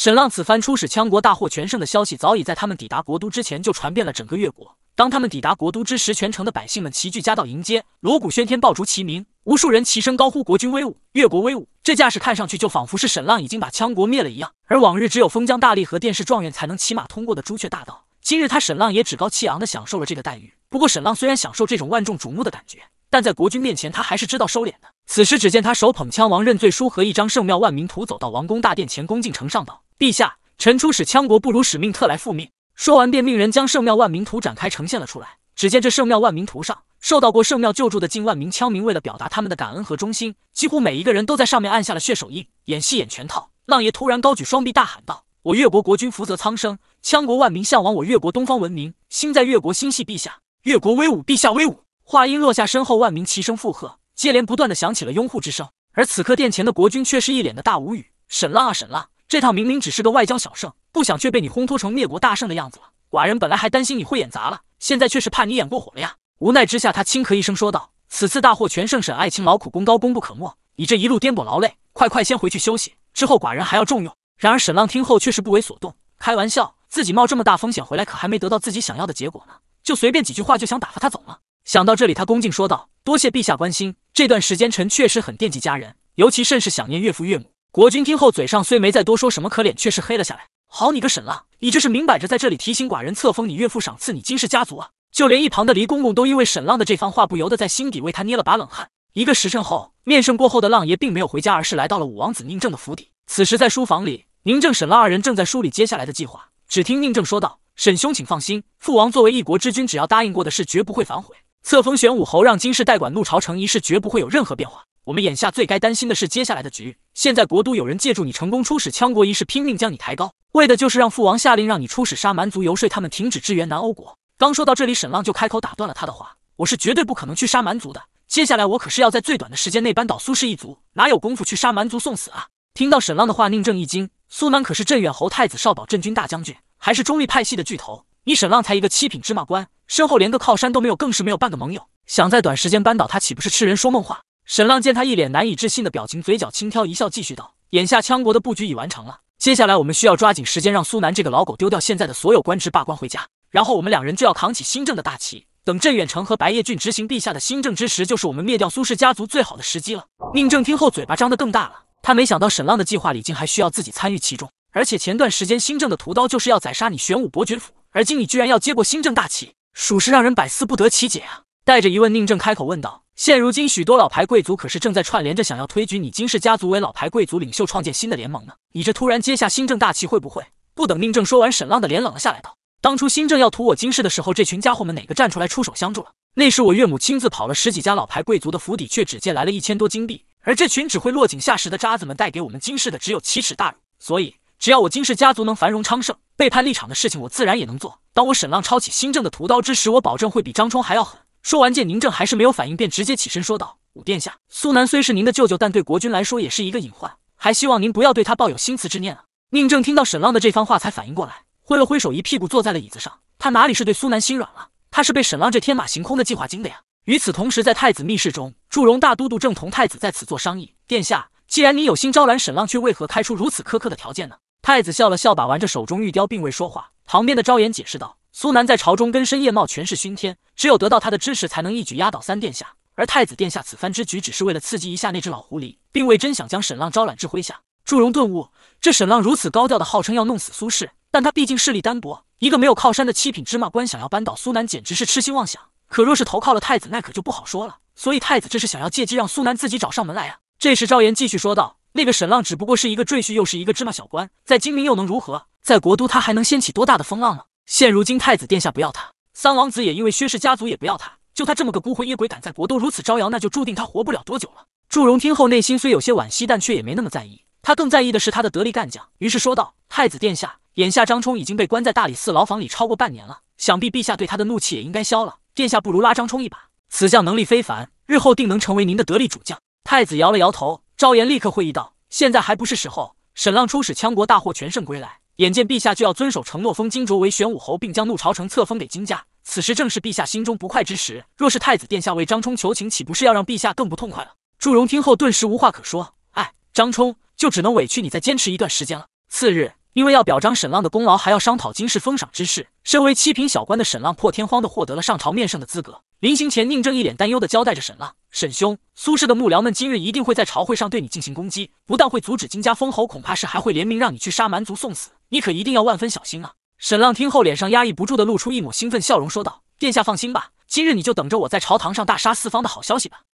沈浪此番出使羌国大获全胜的消息，早已在他们抵达国都之前就传遍了整个越国。当他们抵达国都之时，全城的百姓们齐聚家道迎接，锣鼓喧天，爆竹齐鸣，无数人齐声高呼“国君威武，越国威武”。这架势看上去就仿佛是沈浪已经把羌国灭了一样。而往日只有封疆大吏和殿试状元才能骑马通过的朱雀大道，今日他沈浪也趾高气昂地享受了这个待遇。不过，沈浪虽然享受这种万众瞩目的感觉，但在国君面前，他还是知道收敛的。此时，只见他手捧羌王认罪书和一张圣庙万民图，走到王宫大殿前恭敬呈上道：“陛下，臣出使羌国不辱使命，特来复命。说完，便命人将圣庙万民图展开，呈现了出来。只见这圣庙万民图上，受到过圣庙救助的近万名羌民，为了表达他们的感恩和忠心，几乎每一个人都在上面按下了血手印。演戏演全套，浪爷突然高举双臂，大喊道：“我越国国君福泽苍生，羌国万民向往我越国东方文明，心在越国，心系陛下，越国威武，陛下威武！”话音落下，身后万民齐声附和，接连不断的响起了拥护之声。而此刻殿前的国君却是一脸的大无语：“沈浪啊，沈浪！”这趟明明只是个外交小胜，不想却被你烘托成灭国大胜的样子了。寡人本来还担心你会演砸了，现在却是怕你演过火了呀。无奈之下，他轻咳一声说道：“此次大获全胜，沈爱卿劳苦功高，功不可没。你这一路颠簸劳累，快快先回去休息，之后寡人还要重用。”然而沈浪听后却是不为所动。开玩笑，自己冒这么大风险回来，可还没得到自己想要的结果呢，就随便几句话就想打发他走了？想到这里，他恭敬说道：“多谢陛下关心，这段时间臣确实很惦记家人，尤其甚是想念岳父岳母。”国君听后，嘴上虽没再多说什么，可脸却是黑了下来。好你个沈浪，你这是明摆着在这里提醒寡人册封你岳父，赏赐你金氏家族啊！就连一旁的黎公公都因为沈浪的这番话，不由得在心底为他捏了把冷汗。一个时辰后，面圣过后的浪爷并没有回家，而是来到了五王子宁正的府邸。此时在书房里，宁正、沈浪二人正在梳理接下来的计划。只听宁正说道：“沈兄，请放心，父王作为一国之君，只要答应过的事，绝不会反悔。册封玄武侯，让金氏代管怒朝城一事，绝不会有任何变化。”我们眼下最该担心的是接下来的局。现在国都有人借助你成功出使羌国一事，拼命将你抬高，为的就是让父王下令让你出使杀蛮族，游说他们停止支援南欧国。刚说到这里，沈浪就开口打断了他的话：“我是绝对不可能去杀蛮族的。接下来我可是要在最短的时间内扳倒苏氏一族，哪有功夫去杀蛮族送死啊？”听到沈浪的话，宁正一惊：苏南可是镇远侯、太子、少保、镇军大将军，还是中立派系的巨头，你沈浪才一个七品芝麻官，身后连个靠山都没有，更是没有半个盟友，想在短时间扳倒他，岂不是痴人说梦话？沈浪见他一脸难以置信的表情，嘴角轻挑一笑，继续道：“眼下羌国的布局已完成了，接下来我们需要抓紧时间，让苏南这个老狗丢掉现在的所有官职，罢官回家。然后我们两人就要扛起新政的大旗。等镇远城和白叶郡执行陛下的新政之时，就是我们灭掉苏氏家族最好的时机了。”宁正听后，嘴巴张得更大了。他没想到沈浪的计划里竟还需要自己参与其中，而且前段时间新政的屠刀就是要宰杀你玄武伯爵府，而今你居然要接过新政大旗，属实让人百思不得其解啊！带着疑问，宁正开口问道。现如今，许多老牌贵族可是正在串联着，想要推举你金氏家族为老牌贵族领袖，创建新的联盟呢。你这突然接下新政大旗，会不会不等宁正说完，沈浪的脸冷了下来，道：“当初新政要屠我金氏的时候，这群家伙们哪个站出来出手相助了？那时我岳母亲自跑了十几家老牌贵族的府邸，却只借来了一千多金币。而这群只会落井下石的渣子们，带给我们金氏的只有奇耻大辱。所以，只要我金氏家族能繁荣昌盛，背叛立场的事情我自然也能做。当我沈浪抄起新政的屠刀之时，我保证会比张冲还要狠。”说完，见宁正还是没有反应，便直接起身说道：“武殿下，苏南虽是您的舅舅，但对国君来说也是一个隐患，还希望您不要对他抱有心慈之念啊。”宁正听到沈浪的这番话，才反应过来，挥了挥手，一屁股坐在了椅子上。他哪里是对苏南心软了？他是被沈浪这天马行空的计划惊的呀。与此同时，在太子密室中，祝融大都督正同太子在此做商议。殿下，既然你有心招揽沈浪，却为何开出如此苛刻的条件呢？太子笑了笑，把玩着手中玉雕，并未说话。旁边的昭言解释道。苏南在朝中根深叶茂，权势熏天，只有得到他的支持，才能一举压倒三殿下。而太子殿下此番之举，只是为了刺激一下那只老狐狸，并未真想将沈浪招揽至麾下。祝融顿悟，这沈浪如此高调的号称要弄死苏轼，但他毕竟势力单薄，一个没有靠山的七品芝麻官，想要扳倒苏南，简直是痴心妄想。可若是投靠了太子，那可就不好说了。所以太子这是想要借机让苏南自己找上门来啊。这时赵岩继续说道：“那个沈浪只不过是一个赘婿，又是一个芝麻小官，在京明又能如何？在国都，他还能掀起多大的风浪呢？”现如今太子殿下不要他，三王子也因为薛氏家族也不要他，就他这么个孤魂野鬼敢在国都如此招摇，那就注定他活不了多久了。祝融听后内心虽有些惋惜，但却也没那么在意。他更在意的是他的得力干将，于是说道：“太子殿下，眼下张冲已经被关在大理寺牢房里超过半年了，想必陛下对他的怒气也应该消了。殿下不如拉张冲一把，此将能力非凡，日后定能成为您的得力主将。”太子摇了摇头，昭言立刻会意道：“现在还不是时候。”沈浪出使羌国大获全胜归来。眼见陛下就要遵守承诺，封金卓为玄武侯，并将怒朝城册封给金家，此时正是陛下心中不快之时。若是太子殿下为张冲求情，岂不是要让陛下更不痛快了？祝融听后顿时无话可说。哎，张冲就只能委屈你再坚持一段时间了。次日，因为要表彰沈浪的功劳，还要商讨金氏封赏之事，身为七品小官的沈浪破天荒地获得了上朝面圣的资格。临行前，宁正一脸担忧地交代着沈浪：“沈兄，苏氏的幕僚们今日一定会在朝会上对你进行攻击，不但会阻止金家封侯，恐怕是还会联名让你去杀蛮族送死。”你可一定要万分小心啊！沈浪听后，脸上压抑不住的露出一抹兴奋笑容，说道：“殿下放心吧，今日你就等着我在朝堂上大杀四方的好消息吧。”